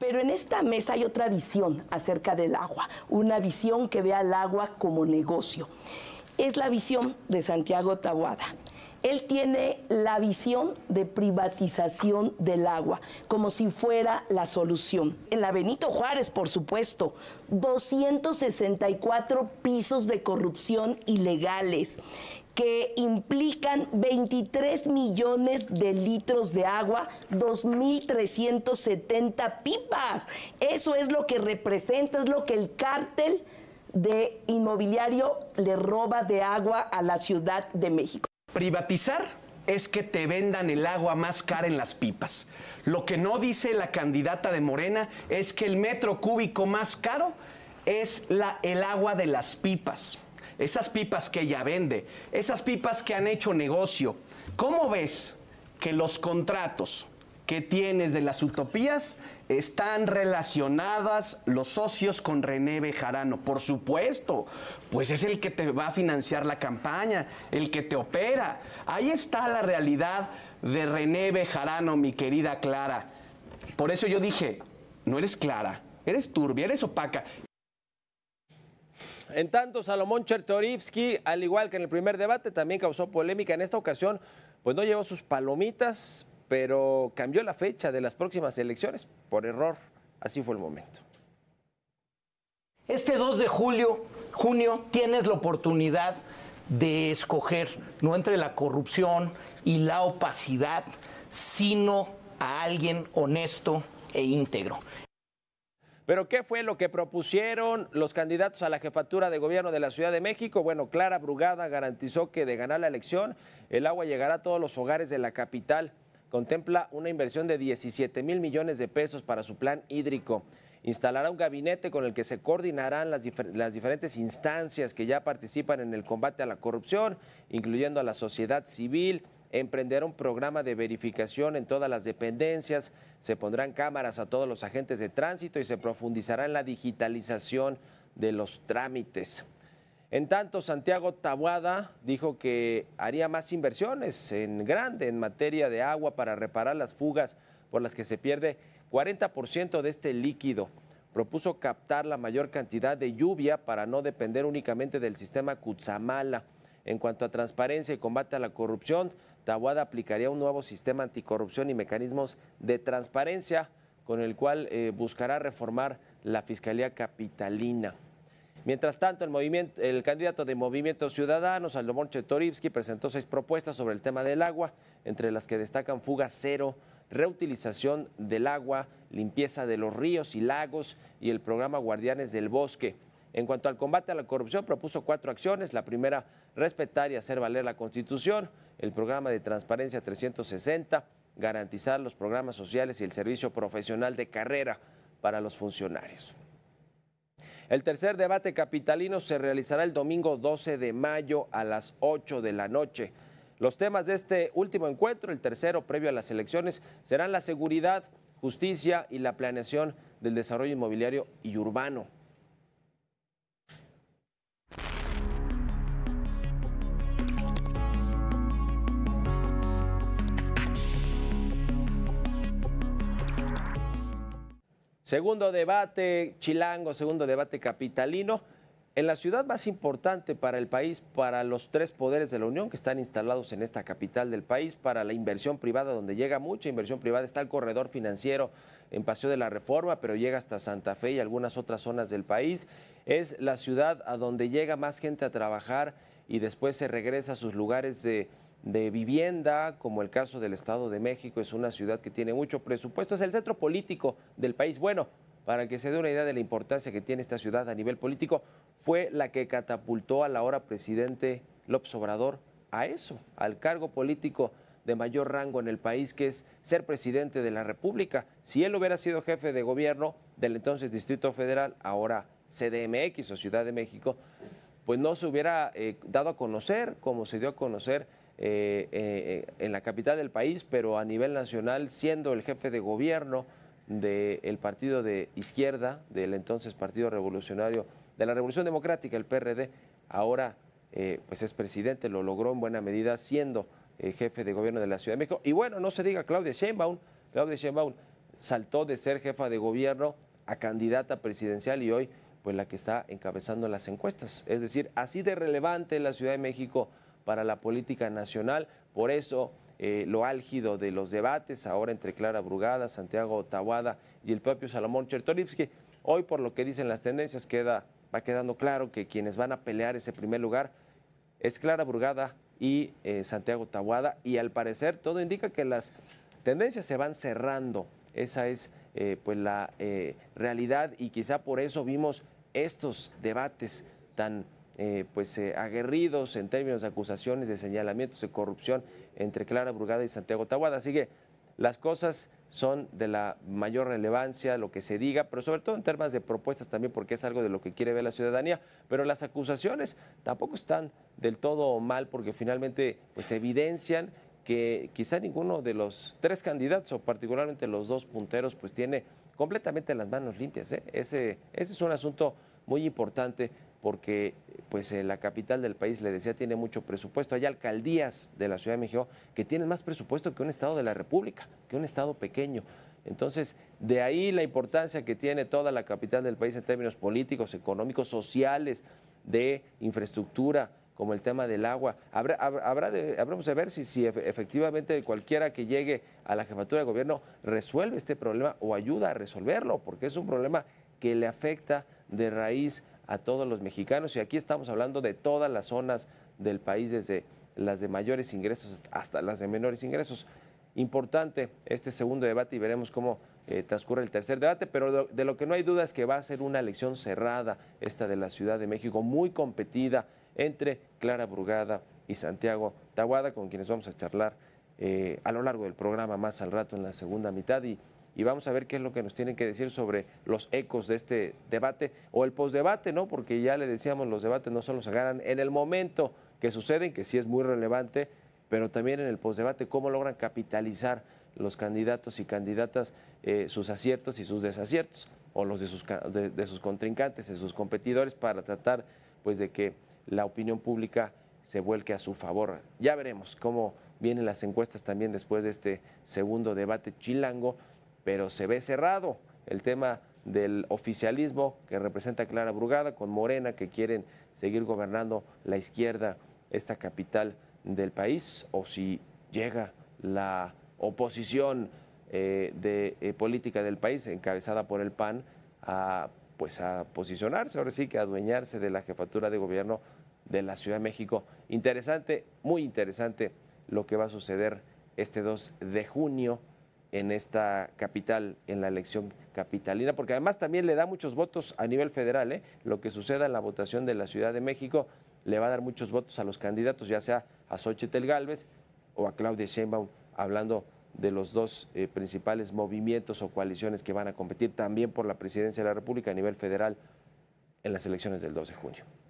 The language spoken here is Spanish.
Pero en esta mesa hay otra visión acerca del agua, una visión que ve al agua como negocio. Es la visión de Santiago Tabuada. Él tiene la visión de privatización del agua, como si fuera la solución. En la Benito Juárez, por supuesto, 264 pisos de corrupción ilegales que implican 23 millones de litros de agua, 2.370 pipas. Eso es lo que representa, es lo que el cártel de inmobiliario le roba de agua a la Ciudad de México. Privatizar es que te vendan el agua más cara en las pipas. Lo que no dice la candidata de Morena es que el metro cúbico más caro es el agua de las pipas esas pipas que ella vende, esas pipas que han hecho negocio. ¿Cómo ves que los contratos que tienes de las utopías están relacionadas los socios con René Bejarano. Por supuesto, pues es el que te va a financiar la campaña, el que te opera. Ahí está la realidad de René Bejarano, mi querida Clara. Por eso yo dije, no eres Clara, eres turbia, eres opaca. En tanto, Salomón Chertorivsky, al igual que en el primer debate, también causó polémica. En esta ocasión, pues no llevó sus palomitas, pero cambió la fecha de las próximas elecciones por error. Así fue el momento. Este 2 de julio, junio, tienes la oportunidad de escoger no entre la corrupción y la opacidad, sino a alguien honesto e íntegro. Pero ¿qué fue lo que propusieron los candidatos a la jefatura de gobierno de la Ciudad de México? Bueno, Clara Brugada garantizó que de ganar la elección, el agua llegará a todos los hogares de la capital. Contempla una inversión de 17 mil millones de pesos para su plan hídrico. Instalará un gabinete con el que se coordinarán las, diferentes instancias que ya participan en el combate a la corrupción, incluyendo a la sociedad civil, emprender un programa de verificación en todas las dependencias, se pondrán cámaras a todos los agentes de tránsito y se profundizará en la digitalización de los trámites. En tanto, Santiago Tabuada dijo que haría más inversiones en grande en materia de agua para reparar las fugas por las que se pierde 40% de este líquido. Propuso captar la mayor cantidad de lluvia para no depender únicamente del sistema Cutzamala. En cuanto a transparencia y combate a la corrupción, Tawada aplicaría un nuevo sistema anticorrupción y mecanismos de transparencia con el cual eh, buscará reformar la Fiscalía Capitalina. Mientras tanto, el, candidato de Movimiento Ciudadano, Salomón Chetorivsky, presentó seis propuestas sobre el tema del agua, entre las que destacan fuga cero, reutilización del agua, limpieza de los ríos y lagos y el programa Guardianes del Bosque. En cuanto al combate a la corrupción, propuso cuatro acciones. La primera, respetar y hacer valer la Constitución, el programa de Transparencia 360, garantizar los programas sociales y el servicio profesional de carrera para los funcionarios. El tercer debate capitalino se realizará el domingo 12 de mayo a las 8 de la noche. Los temas de este último encuentro, el tercero previo a las elecciones, serán la seguridad, justicia y la planeación del desarrollo inmobiliario y urbano. Segundo debate chilango, segundo debate capitalino. En la ciudad más importante para el país, para los tres poderes de la Unión que están instalados en esta capital del país, para la inversión privada, donde llega mucha inversión privada, está el corredor financiero en Paseo de la Reforma, pero llega hasta Santa Fe y algunas otras zonas del país. Es la ciudad a donde llega más gente a trabajar y después se regresa a sus lugares de de vivienda, como el caso del Estado de México, es una ciudad que tiene mucho presupuesto, es el centro político del país. Bueno, para que se dé una idea de la importancia que tiene esta ciudad a nivel político, fue la que catapultó a la hora presidente López Obrador a eso, al cargo político de mayor rango en el país, que es ser presidente de la República. Si él hubiera sido jefe de gobierno del entonces Distrito Federal, ahora CDMX o Ciudad de México, pues no se hubiera eh, dado a conocer como se dio a conocer eh, eh, eh, en la capital del país, pero a nivel nacional, siendo el jefe de gobierno del partido de izquierda, del entonces Partido Revolucionario de la Revolución Democrática, el PRD, ahora pues es presidente, lo logró en buena medida siendo jefe de gobierno de la Ciudad de México. Y bueno, no se diga Claudia Sheinbaum, Claudia Sheinbaum saltó de ser jefa de gobierno a candidata presidencial y hoy pues la que está encabezando las encuestas. Es decir, así de relevante la Ciudad de México para la política nacional. Por eso, eh, lo álgido de los debates ahora entre Clara Brugada, Santiago Tawada y el propio Salomón Chertorivsky. Hoy, por lo que dicen las tendencias, queda, va quedando claro que quienes van a pelear ese primer lugar es Clara Brugada y eh, Santiago Tawada. Y al parecer, todo indica que las tendencias se van cerrando. Esa es eh, pues la realidad y quizá por eso vimos estos debates tan eh, pues eh, aguerridos en términos de acusaciones, de señalamientos de corrupción entre Clara Brugada y Santiago Tahuada. Así que las cosas son de la mayor relevancia, lo que se diga, pero sobre todo en términos de propuestas también, porque es algo de lo que quiere ver la ciudadanía. Pero las acusaciones tampoco están del todo mal, porque finalmente pues, evidencian que quizá ninguno de los tres candidatos, o particularmente los dos punteros, pues tiene completamente las manos limpias. ¿eh? Ese, ese es un asunto muy importante porque pues eh, la capital del país, le decía, tiene mucho presupuesto. Hay alcaldías de la Ciudad de México que tienen más presupuesto que un estado de la República, que un estado pequeño. Entonces, de ahí la importancia que tiene toda la capital del país en términos políticos, económicos, sociales, de infraestructura, como el tema del agua. Habrá, de, habremos de ver si, si efectivamente cualquiera que llegue a la jefatura de gobierno resuelve este problema o ayuda a resolverlo, porque es un problema que le afecta de raíz a todos los mexicanos. Y aquí estamos hablando de todas las zonas del país, desde las de mayores ingresos hasta las de menores ingresos. Importante este segundo debate y veremos cómo eh, transcurre el tercer debate, pero de lo que no hay duda es que va a ser una elección cerrada, esta de la Ciudad de México, muy competida entre Clara Brugada y Santiago Taguada, con quienes vamos a charlar eh, a lo largo del programa más al rato en la segunda mitad. Y y vamos a ver qué es lo que nos tienen que decir sobre los ecos de este debate o el posdebate, ¿no? Porque ya le decíamos, los debates no solo se ganan en el momento que suceden, que sí es muy relevante, pero también en el posdebate cómo logran capitalizar los candidatos y candidatas eh, sus aciertos y sus desaciertos, o los de sus, de, sus contrincantes, de sus competidores, para tratar pues de que la opinión pública se vuelque a su favor. Ya veremos cómo vienen las encuestas también después de este segundo debate chilango pero se ve cerrado el tema del oficialismo que representa Clara Brugada con Morena que quieren seguir gobernando la izquierda esta capital del país o si llega la oposición eh, de eh, política del país encabezada por el PAN a pues a posicionarse ahora sí que a adueñarse de la jefatura de gobierno de la Ciudad de México. Interesante, muy interesante lo que va a suceder este 2 de junio en esta capital, en la elección capitalina, porque además también le da muchos votos a nivel federal. ¿eh? Lo que suceda en la votación de la Ciudad de México le va a dar muchos votos a los candidatos, ya sea a Xochitl Gálvez o a Claudia Sheinbaum, hablando de los dos eh, principales movimientos o coaliciones que van a competir también por la presidencia de la República a nivel federal en las elecciones del 2 de junio.